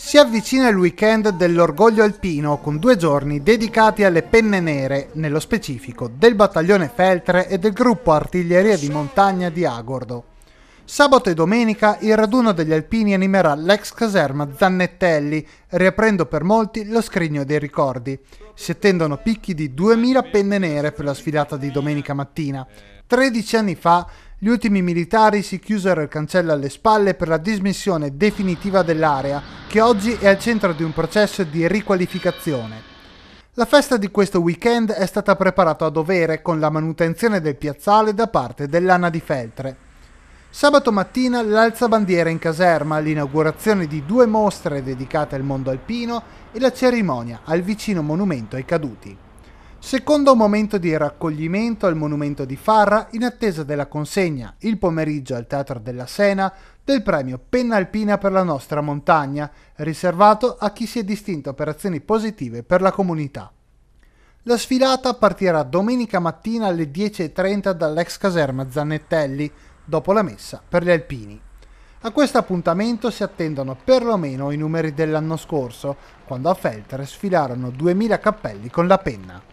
Si avvicina il weekend dell'orgoglio alpino con due giorni dedicati alle penne nere, nello specifico del battaglione Feltre e del gruppo artiglieria di montagna di Agordo. Sabato e domenica il raduno degli alpini animerà l'ex caserma Zannettelli, riaprendo per molti lo scrigno dei ricordi. Si attendono picchi di 2000 penne nere per la sfilata di domenica mattina. 13 anni fa gli ultimi militari si chiusero il cancello alle spalle per la dismissione definitiva dell'area, che oggi è al centro di un processo di riqualificazione. La festa di questo weekend è stata preparata a dovere con la manutenzione del piazzale da parte dell'Ana di Feltre. Sabato mattina l'alzabandiera in caserma, l'inaugurazione di due mostre dedicate al mondo alpino e la cerimonia al vicino monumento ai caduti. Secondo momento di raccoglimento al monumento di Farra in attesa della consegna il pomeriggio al Teatro della Sena del premio Penna Alpina per la nostra montagna, riservato a chi si è distinto per azioni positive per la comunità. La sfilata partirà domenica mattina alle 10.30 dall'ex caserma Zannettelli, dopo la messa per gli alpini. A questo appuntamento si attendono perlomeno i numeri dell'anno scorso, quando a Feltre sfilarono 2000 cappelli con la penna.